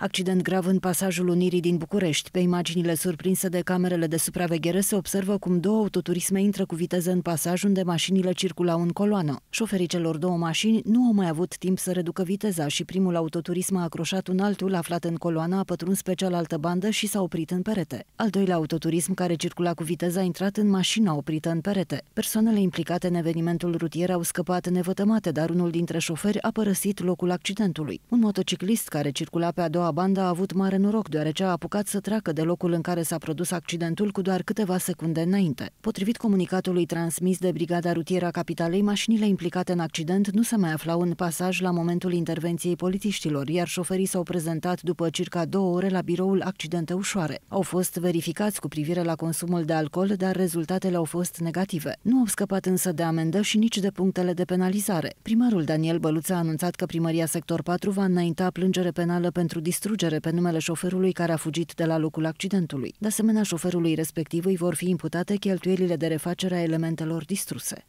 Accident grav în pasajul Unirii din București. Pe imaginile surprinse de camerele de supraveghere se observă cum două autoturisme intră cu viteză în pasaj unde mașinile circulau în coloană. Șoferii celor două mașini nu au mai avut timp să reducă viteza și primul autoturism a acroșat un altul aflat în coloană, a pătruns pe cealaltă bandă și s-a oprit în perete. Al doilea autoturism care circula cu viteză a intrat în mașina oprită în perete. Persoanele implicate în evenimentul rutier au scăpat nevătămate, dar unul dintre șoferi a părăsit locul accidentului. Un motociclist care circula pe a doua bandă a avut mare noroc, deoarece a apucat să treacă de locul în care s-a produs accidentul cu doar câteva secunde înainte. Potrivit comunicatului transmis de Brigada Rutieră a Capitalei, mașinile implicate în accident nu se mai aflau în pasaj la momentul intervenției polițiștilor, iar șoferii s-au prezentat după circa două ore la biroul accidente ușoare. Au fost verificați cu privire la consumul de alcool, dar rezultatele au fost negative. Nu au scăpat însă de amendă și nici de punctele de penalizare. Primarul Daniel Băluță a anunțat că primăria sector 4 va înainta plângere penală pentru dis distrugere pe numele șoferului care a fugit de la locul accidentului. De asemenea, șoferului respectiv îi vor fi imputate cheltuielile de refacere a elementelor distruse.